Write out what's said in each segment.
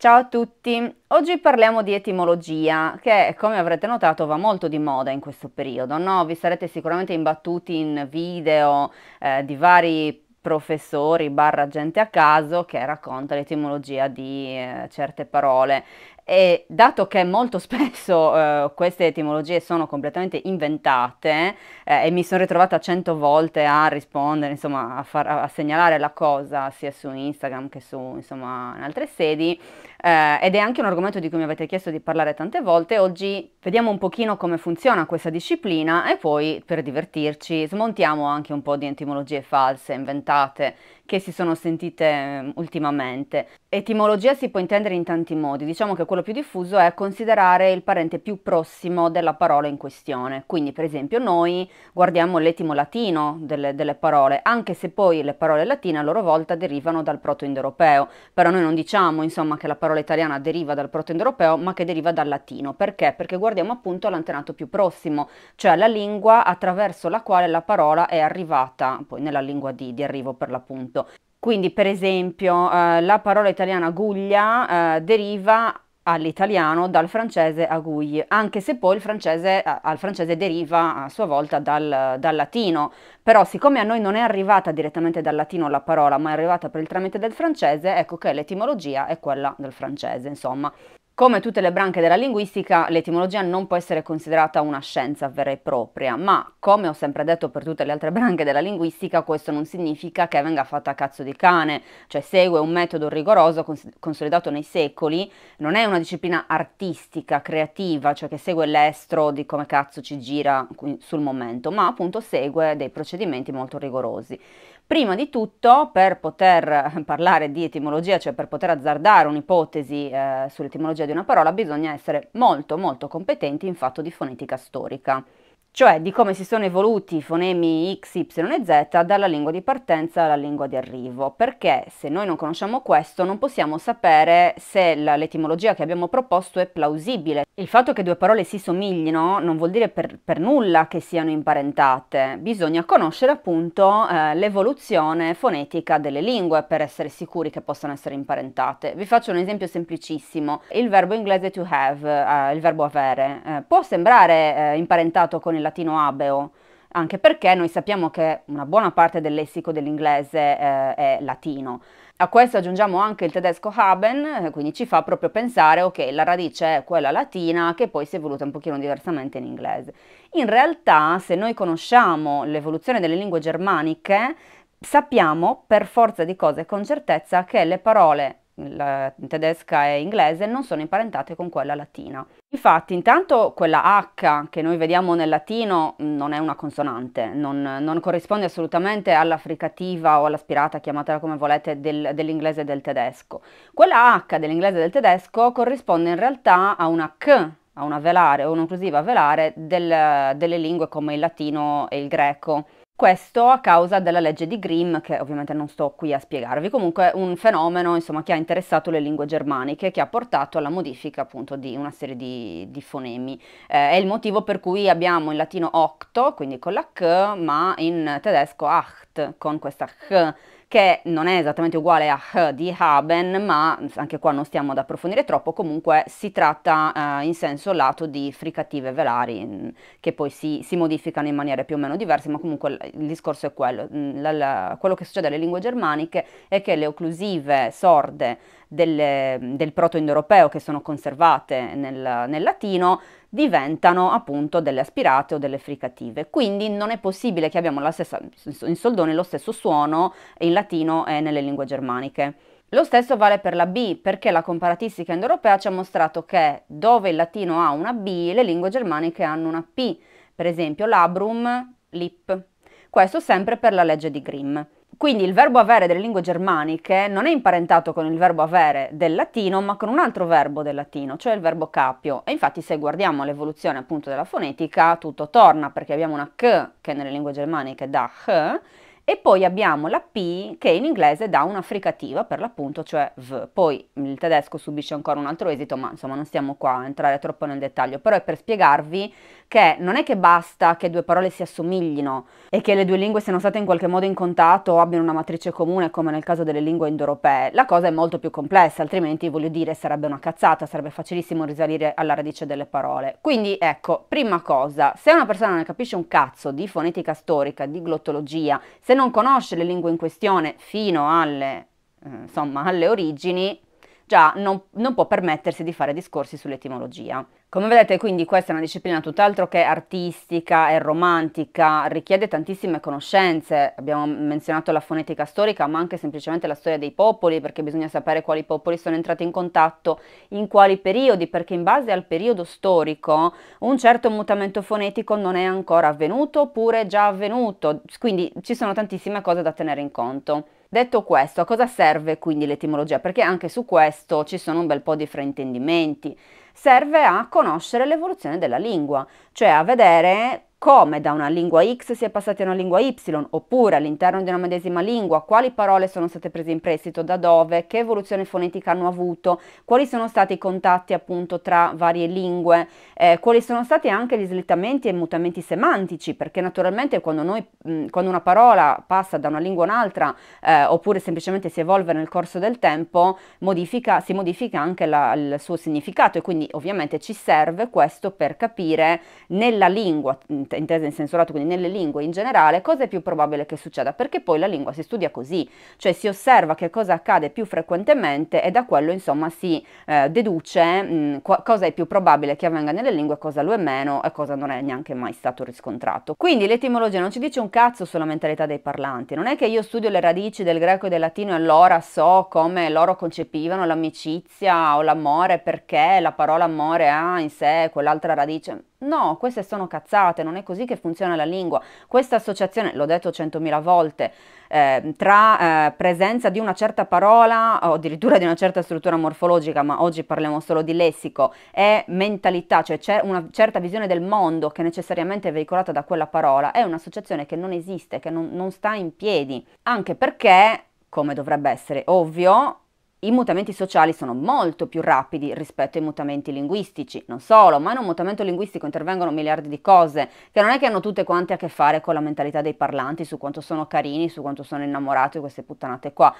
Ciao a tutti, oggi parliamo di etimologia che come avrete notato va molto di moda in questo periodo, no? vi sarete sicuramente imbattuti in video eh, di vari professori barra gente a caso che racconta l'etimologia di eh, certe parole e dato che molto spesso eh, queste etimologie sono completamente inventate eh, e mi sono ritrovata cento volte a rispondere, insomma a, far, a, segnalare la cosa sia su Instagram che su insomma, in altre sedi, eh, ed è anche un argomento di cui mi avete chiesto di parlare tante volte. Oggi vediamo un pochino come funziona questa disciplina e poi per divertirci smontiamo anche un po' di etimologie false, inventate, che si sono sentite mm, ultimamente. Etimologia si può intendere in tanti modi, diciamo che quello più diffuso è considerare il parente più prossimo della parola in questione, quindi per esempio noi guardiamo l'etimo latino delle, delle parole, anche se poi le parole latine a loro volta derivano dal proto-indoeuropeo, però noi non diciamo insomma che la parola parola italiana deriva dal proto ma che deriva dal latino. Perché? Perché guardiamo appunto l'antenato più prossimo, cioè la lingua attraverso la quale la parola è arrivata, poi nella lingua di, di arrivo per l'appunto. Quindi, per esempio, eh, la parola italiana guglia eh, deriva all'italiano dal francese aguille, anche se poi il francese, al francese deriva a sua volta dal, dal, latino, però siccome a noi non è arrivata direttamente dal latino la parola, ma è arrivata per il tramite del francese, ecco che l'etimologia è quella del francese, insomma. Come tutte le branche della linguistica, l'etimologia non può essere considerata una scienza vera e propria, ma come ho sempre detto per tutte le altre branche della linguistica, questo non significa che venga fatta a cazzo di cane, cioè segue un metodo rigoroso cons- consolidato nei secoli, non è una disciplina artistica, creativa, cioè che segue l'estro di come cazzo ci gira sul momento, ma appunto segue dei procedimenti molto rigorosi. Prima di tutto, per poter eh, parlare di etimologia, cioè per poter azzardare un'ipotesi eh, sull'etimologia di una parola, bisogna essere molto molto competenti in fatto di fonetica storica, cioè di come si sono evoluti i fonemi X, Y e Z dalla lingua di partenza alla lingua di arrivo, perché se noi non conosciamo questo non possiamo sapere se l'etimologia che abbiamo proposto è plausibile, il fatto che due parole si somiglino non vuol dire per, per nulla che siano imparentate, bisogna conoscere appunto eh, l'evoluzione fonetica delle lingue per essere sicuri che possano essere imparentate. Vi faccio un esempio semplicissimo, il verbo inglese to have, eh, il verbo avere, eh, può sembrare eh, imparentato con il latino abeo, anche perché noi sappiamo che una buona parte del lessico dell'inglese eh, è latino. A questo aggiungiamo anche il tedesco haben, eh, quindi ci fa proprio pensare, ok, la radice è quella latina che poi si è evoluta un pochino diversamente in inglese. In realtà, se noi conosciamo l'evoluzione delle lingue germaniche, sappiamo per forza di cose e con certezza che le parole tedesca e inglese non sono imparentate con quella latina. Infatti, intanto quella H che noi vediamo nel latino non è una consonante, non, non corrisponde assolutamente alla fricativa o all'aspirata, chiamatela come volete, del, dell'inglese e del tedesco. Quella H dell'inglese e del tedesco corrisponde in realtà a una K, a una velare o un'occlusiva velare del, delle lingue come il latino e il greco. Questo a causa della legge di Grimm, che ovviamente non sto qui a spiegarvi, comunque un fenomeno insomma, che ha interessato le lingue germaniche, che ha portato alla modifica appunto di una serie di, di fonemi. Eh, è il motivo per cui abbiamo in latino octo, quindi con la K, ma in tedesco acht, con questa H che non è esattamente uguale a H di haben, ma anche qua non stiamo ad approfondire troppo, comunque si tratta eh, in senso lato di fricative velari mm, che poi si, si, modificano in maniere più o meno diverse, ma comunque il discorso è quello. Mm, la, la, quello che succede alle lingue germaniche è che le occlusive sorde del, del proto-indoeuropeo che sono conservate nel, nel latino diventano appunto delle aspirate o delle fricative. Quindi non è possibile che abbiamo stessa, in soldoni lo stesso suono in latino e nelle lingue germaniche. Lo stesso vale per la B, perché la comparatistica indoeuropea ci ha mostrato che dove il latino ha una B, le lingue germaniche hanno una P, per esempio labrum, lip. Questo sempre per la legge di Grimm. Quindi il verbo avere delle lingue germaniche non è imparentato con il verbo avere del latino, ma con un altro verbo del latino, cioè il verbo capio. E infatti se guardiamo l'evoluzione appunto della fonetica, tutto torna perché abbiamo una K che nelle lingue germaniche dà H e poi abbiamo la P che in inglese dà una fricativa per l'appunto, cioè V. Poi il tedesco subisce ancora un altro esito, ma insomma non stiamo qua a entrare troppo nel dettaglio, però è per spiegarvi che non è che basta che due parole si assomiglino e che le due lingue siano state in qualche modo in contatto o abbiano una matrice comune come nel caso delle lingue indoeuropee, la cosa è molto più complessa, altrimenti voglio dire sarebbe una cazzata, sarebbe facilissimo risalire alla radice delle parole. Quindi ecco, prima cosa, se una persona non capisce un cazzo di fonetica storica, di glottologia, se non conosce le lingue in questione fino alle, eh, insomma, alle origini, già non, non può permettersi di fare discorsi sull'etimologia. Come vedete quindi questa è una disciplina tutt'altro che artistica e romantica, richiede tantissime conoscenze, abbiamo menzionato la fonetica storica ma anche semplicemente la storia dei popoli perché bisogna sapere quali popoli sono entrati in contatto, in quali periodi, perché in base al periodo storico un certo mutamento fonetico non è ancora avvenuto oppure è già avvenuto, quindi ci sono tantissime cose da tenere in conto. Detto questo, a cosa serve quindi l'etimologia? Perché anche su questo ci sono un bel po' di fraintendimenti serve a conoscere l'evoluzione della lingua, cioè a vedere come da una lingua X si è passati a una lingua Y, oppure all'interno di una medesima lingua, quali parole sono state prese in prestito, da dove, che evoluzione fonetica hanno avuto, quali sono stati i contatti appunto tra varie lingue, eh, quali sono stati anche gli slittamenti e mutamenti semantici, perché naturalmente quando, noi, mh, mm, quando una parola passa da una lingua a un'altra, eh, oppure semplicemente si evolve nel corso del tempo, modifica, si modifica anche la, il suo significato e quindi ovviamente ci serve questo per capire nella lingua mm, intesa in senso lato, quindi nelle lingue in generale, cosa è più probabile che succeda? Perché poi la lingua si studia così, cioè si osserva che cosa accade più frequentemente e da quello insomma si eh, deduce mh, mm, co- cosa è più probabile che avvenga nelle lingue, cosa lo è meno e cosa non è neanche mai stato riscontrato. Quindi l'etimologia non ci dice un cazzo sulla mentalità dei parlanti, non è che io studio le radici del greco e del latino e allora so come loro concepivano l'amicizia o l'amore perché la parola amore ha in sé quell'altra radice No, queste sono cazzate, non è così che funziona la lingua. Questa associazione, l'ho detto centomila volte, eh, tra eh, presenza di una certa parola o addirittura di una certa struttura morfologica, ma oggi parliamo solo di lessico, e mentalità, cioè c'è una certa visione del mondo che necessariamente è veicolata da quella parola, è un'associazione che non esiste, che non, non sta in piedi. Anche perché, come dovrebbe essere ovvio, i mutamenti sociali sono molto più rapidi rispetto ai mutamenti linguistici, non solo, ma in un mutamento linguistico intervengono miliardi di cose che non è che hanno tutte quante a che fare con la mentalità dei parlanti su quanto sono carini, su quanto sono innamorati di queste puttanate qua.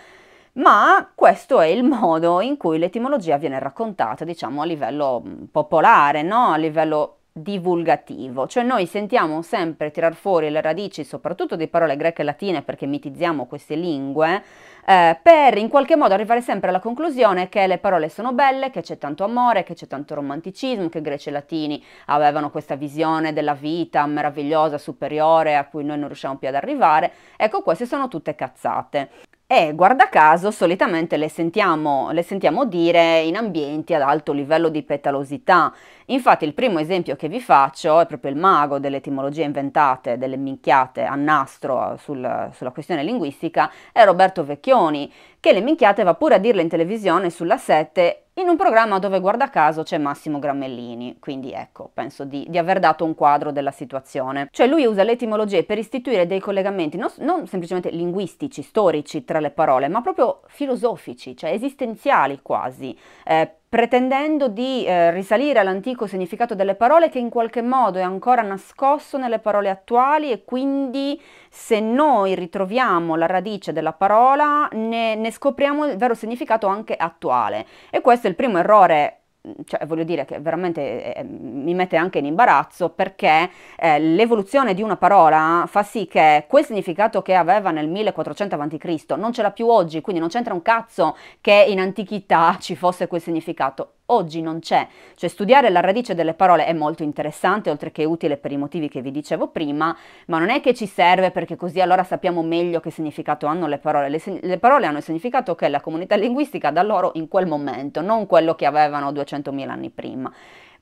Ma questo è il modo in cui l'etimologia viene raccontata, diciamo, a livello mm, popolare, no? A livello divulgativo, cioè noi sentiamo sempre tirar fuori le radici soprattutto di parole greche e latine perché mitizziamo queste lingue, eh, per in qualche modo arrivare sempre alla conclusione che le parole sono belle, che c'è tanto amore, che c'è tanto romanticismo, che greci e latini avevano questa visione della vita meravigliosa, superiore, a cui noi non riusciamo più ad arrivare. Ecco, queste sono tutte cazzate e guarda caso solitamente le sentiamo, le sentiamo, dire in ambienti ad alto livello di petalosità. Infatti il primo esempio che vi faccio è proprio il mago delle etimologie inventate, delle minchiate a nastro sul, sulla questione linguistica, è Roberto Vecchioni, che le minchiate va pure a dirle in televisione sulla 7 in un programma dove guarda caso c'è Massimo Grammellini, quindi ecco, penso di, di, aver dato un quadro della situazione. Cioè lui usa le etimologie per istituire dei collegamenti non, non semplicemente linguistici, storici tra le parole, ma proprio filosofici, cioè esistenziali quasi, eh, pretendendo di eh, risalire all'antico significato delle parole che in qualche modo è ancora nascosto nelle parole attuali e quindi se noi ritroviamo la radice della parola ne, ne scopriamo il vero significato anche attuale. E questo è il primo errore cioè, voglio dire che veramente eh, eh, mi mette anche in imbarazzo perché eh, l'evoluzione di una parola fa sì che quel significato che aveva nel 1400 a.C. non ce l'ha più oggi, quindi non c'entra un cazzo che in antichità ci fosse quel significato oggi non c'è. Cioè studiare la radice delle parole è molto interessante, oltre che utile per i motivi che vi dicevo prima, ma non è che ci serve perché così allora sappiamo meglio che significato hanno le parole. Le, le parole hanno il significato che la comunità linguistica dà loro in quel momento, non quello che avevano 200.000 anni prima.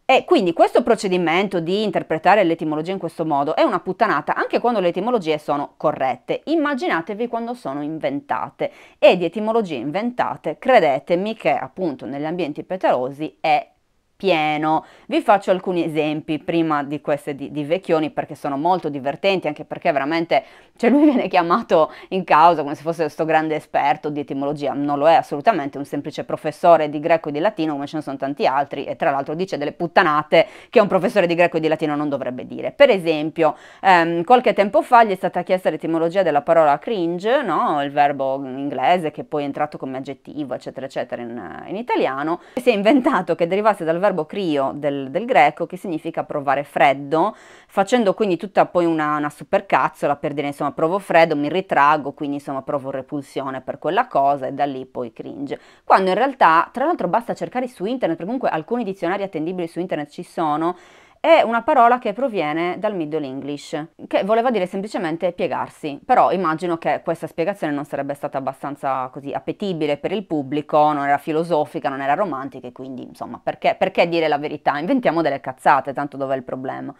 E quindi questo procedimento di interpretare l'etimologia in questo modo è una puttanata anche quando le etimologie sono corrette. Immaginatevi quando sono inventate. E di etimologie inventate, credetemi che appunto negli ambienti petalosi è pieno. Vi faccio alcuni esempi prima di queste di, di Vecchioni perché sono molto divertenti, anche perché veramente, cioè lui viene chiamato in causa come se fosse questo grande esperto di etimologia, non lo è assolutamente, è un semplice professore di greco e di latino come ce ne sono tanti altri e tra l'altro dice delle puttanate che un professore di greco e di latino non dovrebbe dire. Per esempio, ehm, qualche tempo fa gli è stata chiesta l'etimologia della parola cringe, no? il verbo inglese che poi è entrato come aggettivo, eccetera, eccetera, in, in italiano, e si è inventato che derivasse dal verbo verbo crio del, del greco che significa provare freddo, facendo quindi tutta poi una, una supercazzola per dire insomma provo freddo, mi ritrago, quindi insomma provo repulsione per quella cosa e da lì poi cringe. Quando in realtà, tra l'altro basta cercare su internet, perché comunque alcuni dizionari attendibili su internet ci sono, è una parola che proviene dal Middle English, che voleva dire semplicemente piegarsi, però immagino che questa spiegazione non sarebbe stata abbastanza così appetibile per il pubblico, non era filosofica, non era romantica e quindi insomma perché, perché dire la verità? Inventiamo delle cazzate, tanto dov'è il problema?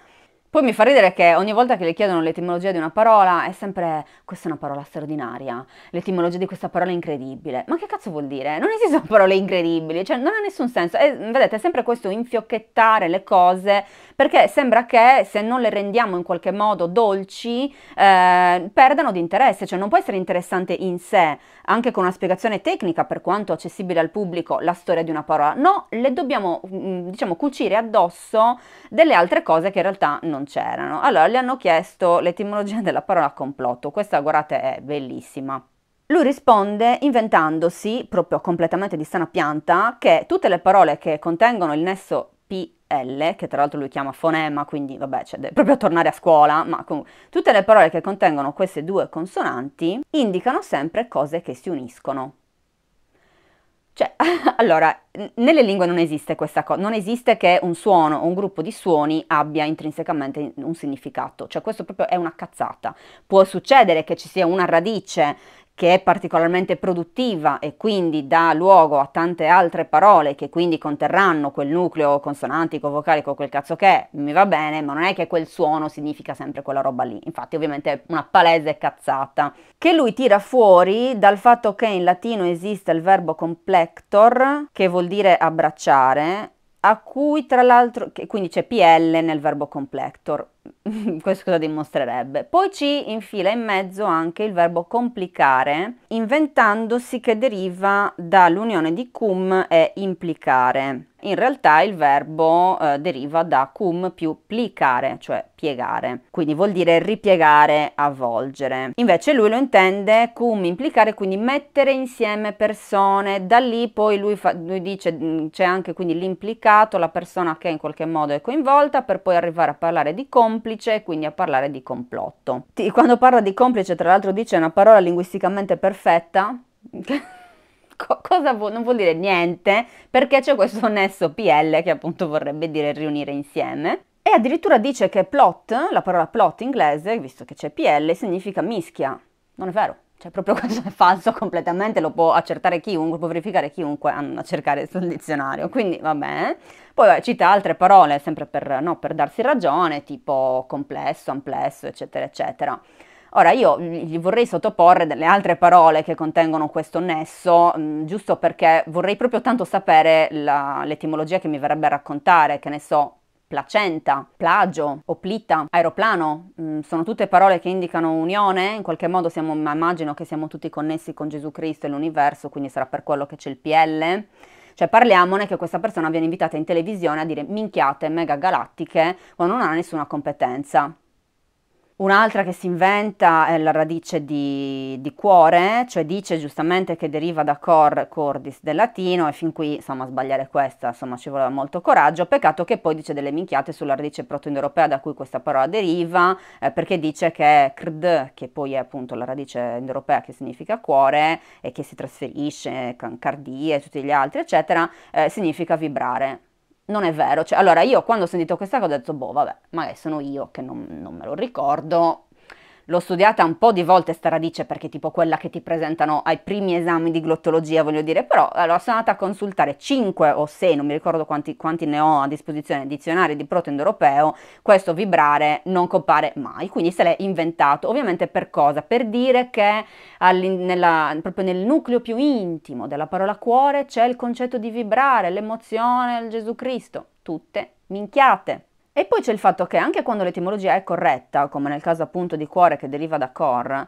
Poi mi fa ridere che ogni volta che le chiedono l'etimologia di una parola è sempre questa è una parola straordinaria, l'etimologia di questa parola è incredibile. Ma che cazzo vuol dire? Non esistono parole incredibili, cioè non ha nessun senso. E, vedete, è sempre questo infiocchettare le cose perché sembra che se non le rendiamo in qualche modo dolci eh, perdano di interesse, cioè non può essere interessante in sé, anche con una spiegazione tecnica per quanto accessibile al pubblico la storia di una parola, no, le dobbiamo mm, diciamo cucire addosso delle altre cose che in realtà non c'erano. Allora le hanno chiesto l'etimologia della parola complotto, questa guardate è bellissima. Lui risponde inventandosi, proprio completamente di sana pianta, che tutte le parole che contengono il nesso l, che tra l'altro lui chiama fonema, quindi vabbè, cioè proprio a tornare a scuola, ma comunque tutte le parole che contengono queste due consonanti indicano sempre cose che si uniscono. Cioè, allora, nelle lingue non esiste questa cosa, non esiste che un suono o un gruppo di suoni abbia intrinsecamente un significato, cioè questo proprio è una cazzata. Può succedere che ci sia una radice che è particolarmente produttiva e quindi dà luogo a tante altre parole che quindi conterranno quel nucleo consonantico, vocalico, quel cazzo che è, mi va bene, ma non è che quel suono significa sempre quella roba lì. Infatti ovviamente è una palese cazzata. Che lui tira fuori dal fatto che in latino esiste il verbo complector, che vuol dire abbracciare, a cui tra l'altro, quindi c'è PL nel verbo complector, questo cosa dimostrerebbe. Poi ci infila in mezzo anche il verbo complicare, inventandosi che deriva dall'unione di cum e implicare. In realtà il verbo eh, deriva da cum più plicare, cioè piegare, quindi vuol dire ripiegare, avvolgere. Invece lui lo intende cum implicare, quindi mettere insieme persone, da lì poi lui, fa, lui dice mm, c'è anche quindi l'implicato, la persona che in qualche modo è coinvolta, per poi arrivare a parlare di com complice, quindi a parlare di complotto. Quando parla di complice, tra l'altro dice una parola linguisticamente perfetta, cosa vuol, non vuol dire niente, perché c'è questo nesso PL che appunto vorrebbe dire riunire insieme. E addirittura dice che plot, la parola plot inglese, visto che c'è PL, significa mischia. Non è vero. Cioè proprio questo è falso completamente, lo può accertare chiunque, può verificare chiunque andando a cercare sul dizionario, quindi va bene. Poi cita altre parole, sempre per, no, per darsi ragione, tipo complesso, amplesso, eccetera, eccetera. Ora io gli vorrei sottoporre delle altre parole che contengono questo nesso, mh, mm, giusto perché vorrei proprio tanto sapere la, l'etimologia che mi verrebbe a raccontare, che ne so, placenta, plagio, oplita, aeroplano, mm, sono tutte parole che indicano unione, in qualche modo siamo, immagino che siamo tutti connessi con Gesù Cristo e l'universo, quindi sarà per quello che c'è il PL. Cioè parliamone che questa persona viene invitata in televisione a dire minchiate mega galattiche quando non ha nessuna competenza. Un'altra che si inventa è la radice di, di, cuore, cioè dice giustamente che deriva da cor, cordis del latino e fin qui, insomma, sbagliare questa, insomma, ci voleva molto coraggio, peccato che poi dice delle minchiate sulla radice proto-indoeuropea da cui questa parola deriva, eh, perché dice che crd, che poi è appunto la radice indoeuropea che significa cuore e che si trasferisce, eh, can- e tutti gli altri, eccetera, eh, significa vibrare non è vero. Cioè, allora, io quando ho sentito questa cosa ho detto, boh, vabbè, magari sono io che non, non me lo ricordo, l'ho studiata un po' di volte sta radice perché tipo quella che ti presentano ai primi esami di glottologia, voglio dire, però allora sono andata a consultare 5 o 6, non mi ricordo quanti, quanti ne ho a disposizione, dizionari di proto-indoeuropeo, questo vibrare non compare mai, quindi se l'è inventato, ovviamente per cosa? Per dire che nella, proprio nel nucleo più intimo della parola cuore c'è il concetto di vibrare, l'emozione, il Gesù Cristo, tutte minchiate. E poi c'è il fatto che anche quando l'etimologia è corretta, come nel caso appunto di cuore che deriva da cor,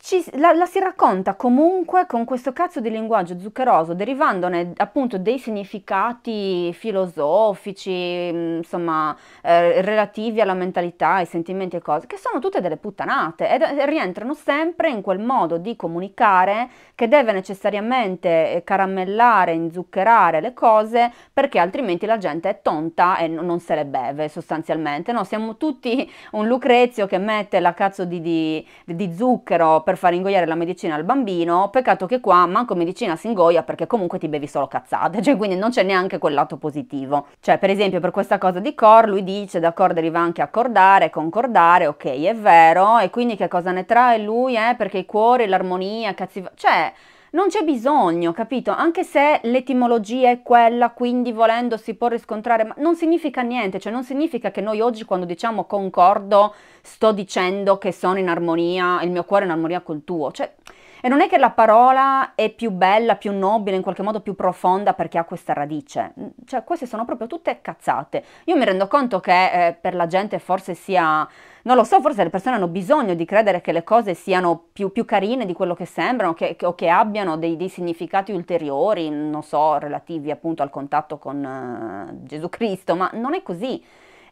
ci, la, la, si racconta comunque con questo cazzo di linguaggio zuccheroso, derivandone appunto dei significati filosofici, mm, insomma, eh, relativi alla mentalità, ai sentimenti e cose, che sono tutte delle puttanate e eh, rientrano sempre in quel modo di comunicare che deve necessariamente eh, caramellare, inzuccherare le cose, perché altrimenti la gente è tonta e non se le beve sostanzialmente. No, siamo tutti un Lucrezio che mette la cazzo di, di, di zucchero per far ingoiare la medicina al bambino, peccato che qua manco medicina si ingoia perché comunque ti bevi solo cazzate, cioè quindi non c'è neanche quel lato positivo. Cioè per esempio per questa cosa di Cor, lui dice d'accordo arriva anche accordare, concordare, ok è vero, e quindi che cosa ne trae lui? Eh? Perché i cuori, l'armonia, cazzi... cioè... Non c'è bisogno, capito? Anche se l'etimologia è quella, quindi volendo si può riscontrare, ma non significa niente, cioè non significa che noi oggi quando diciamo concordo sto dicendo che sono in armonia, il mio cuore è in armonia col tuo, cioè e non è che la parola è più bella, più nobile, in qualche modo più profonda perché ha questa radice. Mm, cioè, queste sono proprio tutte cazzate. Io mi rendo conto che eh, per la gente forse sia... Non lo so, forse le persone hanno bisogno di credere che le cose siano più, più carine di quello che sembrano che, che, o che abbiano dei, dei, significati ulteriori, non so, relativi appunto al contatto con eh, Gesù Cristo, ma non è così.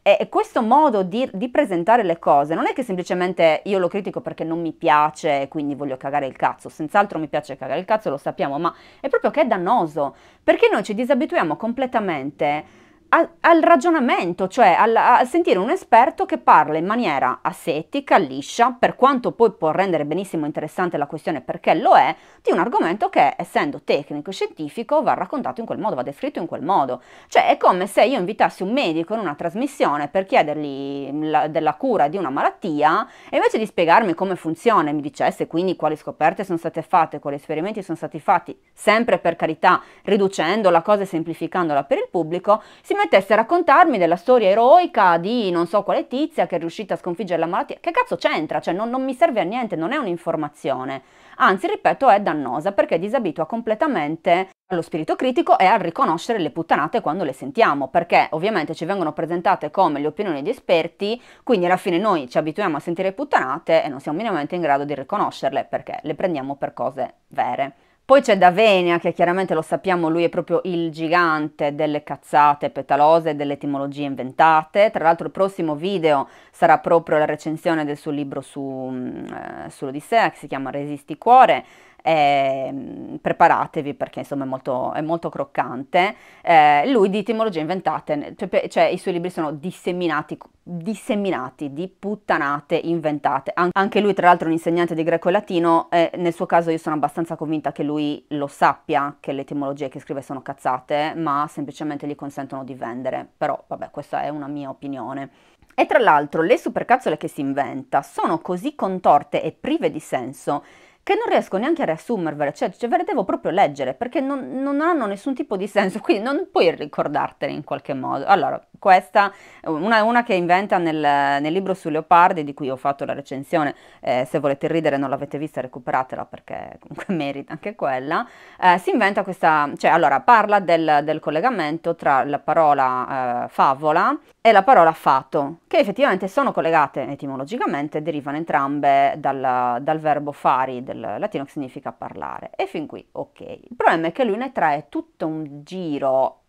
E questo modo di, di, presentare le cose non è che semplicemente io lo critico perché non mi piace e quindi voglio cagare il cazzo, senz'altro mi piace cagare il cazzo, lo sappiamo, ma è proprio che è dannoso, perché noi ci disabituiamo completamente al, al ragionamento, cioè al, a sentire un esperto che parla in maniera asettica, liscia, per quanto poi può rendere benissimo interessante la questione perché lo è, di un argomento che essendo tecnico e scientifico va raccontato in quel modo, va descritto in quel modo. Cioè è come se io invitassi un medico in una trasmissione per chiedergli la, della cura di una malattia e invece di spiegarmi come funziona e mi dicesse quindi quali scoperte sono state fatte, quali esperimenti sono stati fatti, sempre per carità riducendo la cosa e semplificandola per il pubblico, si mettesse a raccontarmi della storia eroica di non so quale tizia che è riuscita a sconfiggere la malattia. Che cazzo c'entra? Cioè non, non mi serve a niente, non è un'informazione. Anzi, ripeto, è dannosa perché disabitua completamente allo spirito critico e a riconoscere le puttanate quando le sentiamo, perché ovviamente ci vengono presentate come le opinioni di esperti, quindi alla fine noi ci abituiamo a sentire puttanate e non siamo minimamente in grado di riconoscerle perché le prendiamo per cose vere. Poi c'è Davenia, che chiaramente lo sappiamo, lui è proprio il gigante delle cazzate petalose, e delle etimologie inventate. Tra l'altro il prossimo video sarà proprio la recensione del suo libro su, mm, eh, sull'Odissea, che si chiama Resisti Cuore eh, preparatevi perché insomma è molto, è molto croccante. Eh, lui di etimologia inventate, cioè, cioè, i suoi libri sono disseminati, disseminati di puttanate inventate. An- anche lui tra l'altro è un insegnante di greco e latino, eh, nel suo caso io sono abbastanza convinta che lui lo sappia che le etimologie che scrive sono cazzate, ma semplicemente gli consentono di vendere. Però vabbè, questa è una mia opinione. E tra l'altro le supercazzole che si inventa sono così contorte e prive di senso che non riesco neanche a riassumervele, cioè, cioè ve le devo proprio leggere perché non, non, hanno nessun tipo di senso, quindi non puoi ricordartene in qualche modo. Allora, questa è una, una, che inventa nel, nel, libro su Leopardi di cui ho fatto la recensione, eh, se volete ridere non l'avete vista recuperatela perché comunque merita anche quella, eh, si inventa questa, cioè allora parla del, del collegamento tra la parola eh, favola e la parola fato, che effettivamente sono collegate etimologicamente, derivano entrambe dal, dal verbo fari del latino che significa parlare. E fin qui ok. Il problema è che lui ne trae tutto un giro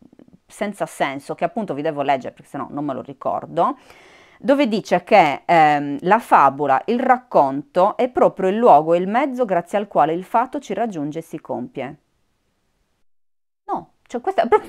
senza senso, che appunto vi devo leggere perché sennò non me lo ricordo, dove dice che ehm, la fabula, il racconto, è proprio il luogo e il mezzo grazie al quale il fatto ci raggiunge e si compie. Cioè, questa non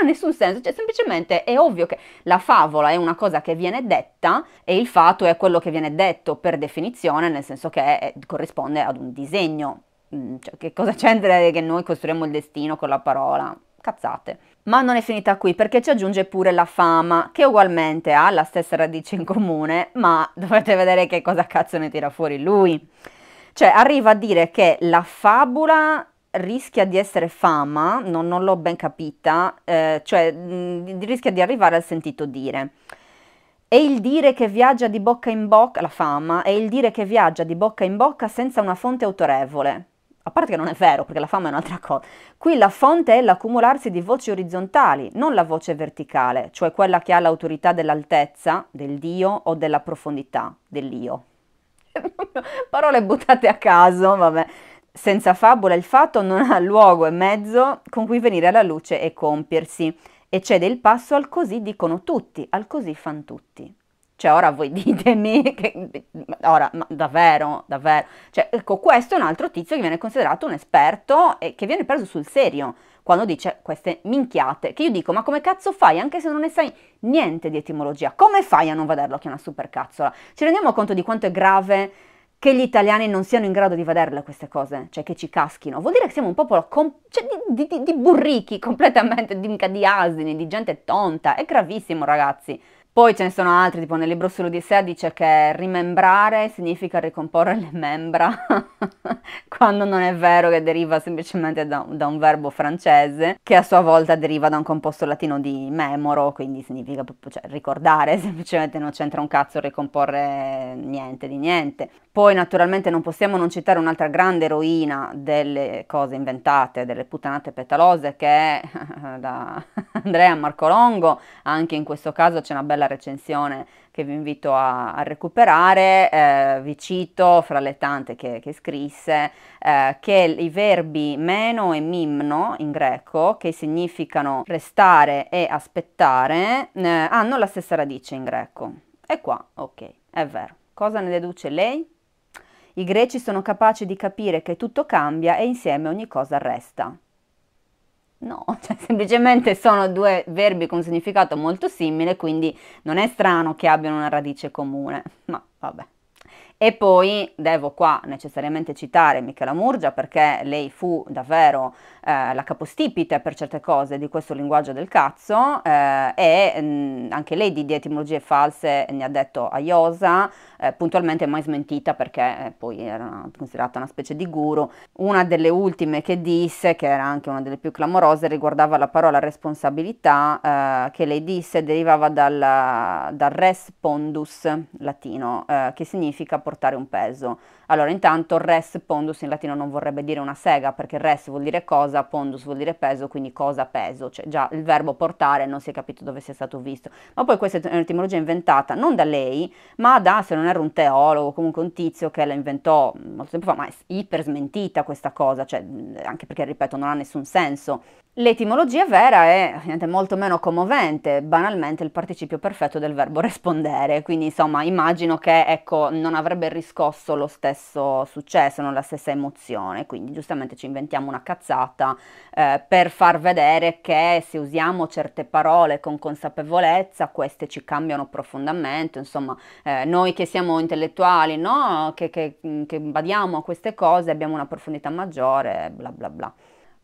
ha nessun senso, cioè, semplicemente è ovvio che la favola è una cosa che viene detta e il fatto è quello che viene detto per definizione, nel senso che è, eh, corrisponde ad un disegno. Mm, cioè, che cosa c'entra che noi costruiamo il destino con la parola? Cazzate. Ma non è finita qui perché ci aggiunge pure la fama, che ugualmente ha la stessa radice in comune, ma dovete vedere che cosa cazzo ne tira fuori lui. Cioè, arriva a dire che la fabula rischia di essere fama, non, non l'ho ben capita, eh, cioè mh, rischia di arrivare al sentito dire. E il dire che viaggia di bocca in bocca, la fama, è il dire che viaggia di bocca in bocca senza una fonte autorevole. A parte che non è vero, perché la fama è un'altra cosa. Qui la fonte è l'accumularsi di voci orizzontali, non la voce verticale, cioè quella che ha l'autorità dell'altezza, del Dio o della profondità, dell'io. Parole buttate a caso, vabbè. Senza fabula il fatto non ha luogo e mezzo con cui venire alla luce e compiersi, e cede il passo al così dicono tutti, al così fan tutti. Cioè, ora voi ditemi che, ora, ma davvero, davvero. Cioè, ecco, questo è un altro tizio che viene considerato un esperto e che viene preso sul serio quando dice queste minchiate. Che io dico, ma come cazzo fai, anche se non ne sai niente di etimologia, come fai a non vederlo che è una supercazzola? Ci rendiamo conto di quanto è grave che gli italiani non siano in grado di vederle queste cose, cioè che ci caschino. Vuol dire che siamo un popolo com- cioè di, di, di burrichi completamente, di, di asini, di gente tonta. È gravissimo, ragazzi. Poi ce ne sono altri, tipo nel libro sull'Odissea dice che rimembrare significa ricomporre le membra, quando non è vero che deriva semplicemente da, da, un verbo francese, che a sua volta deriva da un composto latino di memoro, quindi significa proprio, cioè, ricordare, semplicemente non c'entra un cazzo ricomporre niente di niente. Poi naturalmente non possiamo non citare un'altra grande eroina delle cose inventate, delle puttanate petalose, che è da Andrea Marcolongo, anche in questo caso c'è una bella bella recensione che vi invito a, a recuperare, eh, vi cito fra le tante che, che scrisse eh, che i verbi meno e mimno in greco, che significano restare e aspettare, eh, hanno la stessa radice in greco. E qua, ok, è vero. Cosa ne deduce lei? I greci sono capaci di capire che tutto cambia e insieme ogni cosa resta. No, cioè semplicemente sono due verbi con significato molto simile, quindi non è strano che abbiano una radice comune, ma vabbè. E poi devo qua necessariamente citare Michela Murgia perché lei fu davvero eh, la capostipite per certe cose di questo linguaggio del cazzo eh, e mh, mm, anche lei di, di etimologie false ne ha detto a Iosa, eh, puntualmente mai smentita perché eh, poi era considerata una specie di guru. Una delle ultime che disse, che era anche una delle più clamorose, riguardava la parola responsabilità eh, che lei disse derivava dal, dal respondus latino eh, che significa portare un peso. Allora intanto res pondus in latino non vorrebbe dire una sega perché res vuol dire cosa, pondus vuol dire peso, quindi cosa peso, cioè già il verbo portare non si è capito dove sia stato visto. Ma poi questa è un'etimologia inventata non da lei ma da se non erro un teologo, comunque un tizio che la inventò molto tempo fa, ma è iper smentita questa cosa, cioè, anche perché ripeto non ha nessun senso. L'etimologia vera è molto meno commovente, banalmente il participio perfetto del verbo rispondere, quindi insomma immagino che ecco, non avrebbe riscosso lo stesso successo, non la stessa emozione, quindi giustamente ci inventiamo una cazzata eh, per far vedere che se usiamo certe parole con consapevolezza queste ci cambiano profondamente, insomma eh, noi che siamo intellettuali, no? che, che, che badiamo a queste cose abbiamo una profondità maggiore, bla bla bla.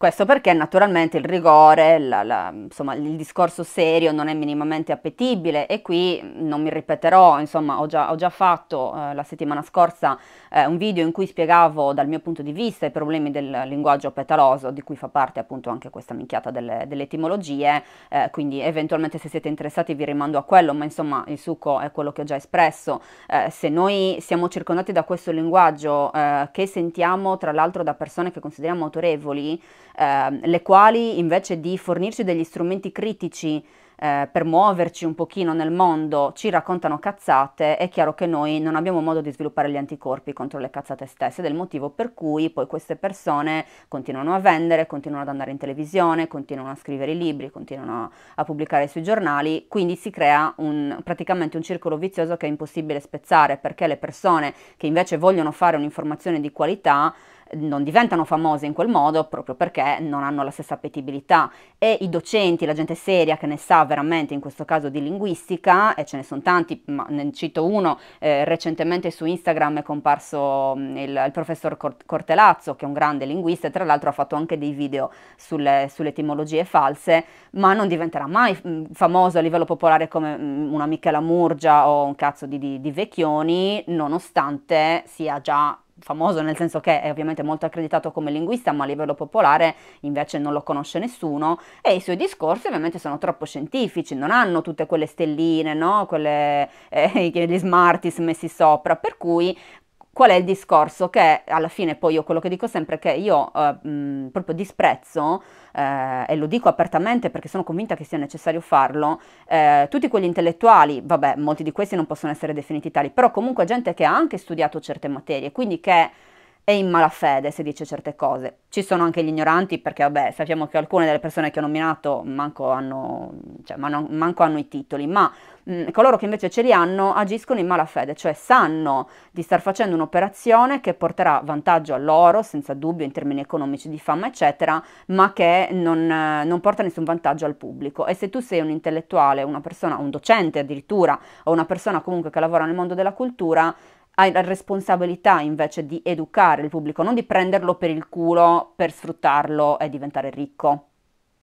Questo perché naturalmente il rigore, la, la, insomma, il discorso serio non è minimamente appetibile e qui non mi ripeterò, insomma ho già, ho già fatto eh, la settimana scorsa eh, un video in cui spiegavo dal mio punto di vista i problemi del linguaggio petaloso di cui fa parte appunto anche questa minchiata delle, delle etimologie, eh, quindi eventualmente se siete interessati vi rimando a quello, ma insomma il succo è quello che ho già espresso. Eh, se noi siamo circondati da questo linguaggio eh, che sentiamo tra l'altro da persone che consideriamo autorevoli, Ehm, le quali invece di fornirci degli strumenti critici eh, per muoverci un pochino nel mondo ci raccontano cazzate, è chiaro che noi non abbiamo modo di sviluppare gli anticorpi contro le cazzate stesse ed è il motivo per cui poi queste persone continuano a vendere, continuano ad andare in televisione, continuano a scrivere i libri, continuano a pubblicare sui giornali, quindi si crea un, praticamente un circolo vizioso che è impossibile spezzare perché le persone che invece vogliono fare un'informazione di qualità non diventano famose in quel modo proprio perché non hanno la stessa appetibilità e i docenti, la gente seria che ne sa veramente in questo caso di linguistica e ce ne sono tanti, ma ne cito uno, eh, recentemente su Instagram è comparso mm, il, il professor Cortelazzo che è un grande linguista e tra l'altro ha fatto anche dei video sulle, sulle etimologie false, ma non diventerà mai mm, famoso a livello popolare come mm, una Michela Murgia o un cazzo di, di, di Vecchioni nonostante sia già famoso nel senso che è ovviamente molto accreditato come linguista, ma a livello popolare invece non lo conosce nessuno e i suoi discorsi ovviamente sono troppo scientifici, non hanno tutte quelle stelline, no? quelle, eh, gli smarties messi sopra, per cui Qual è il discorso? Che alla fine poi io quello che dico sempre è che io eh, mh, proprio disprezzo, eh, e lo dico apertamente perché sono convinta che sia necessario farlo, eh, tutti quegli intellettuali, vabbè molti di questi non possono essere definiti tali, però comunque gente che ha anche studiato certe materie, quindi che è in malafede se dice certe cose. Ci sono anche gli ignoranti perché vabbè sappiamo che alcune delle persone che ho nominato manco hanno, cioè, man- manco hanno i titoli, ma mh, coloro che invece ce li hanno agiscono in malafede, cioè sanno di star facendo un'operazione che porterà vantaggio a loro, senza dubbio in termini economici di fama eccetera, ma che non, eh, non porta nessun vantaggio al pubblico. E se tu sei un intellettuale, una persona, un docente addirittura o una persona comunque che lavora nel mondo della cultura, hai la responsabilità invece di educare il pubblico, non di prenderlo per il culo per sfruttarlo e diventare ricco.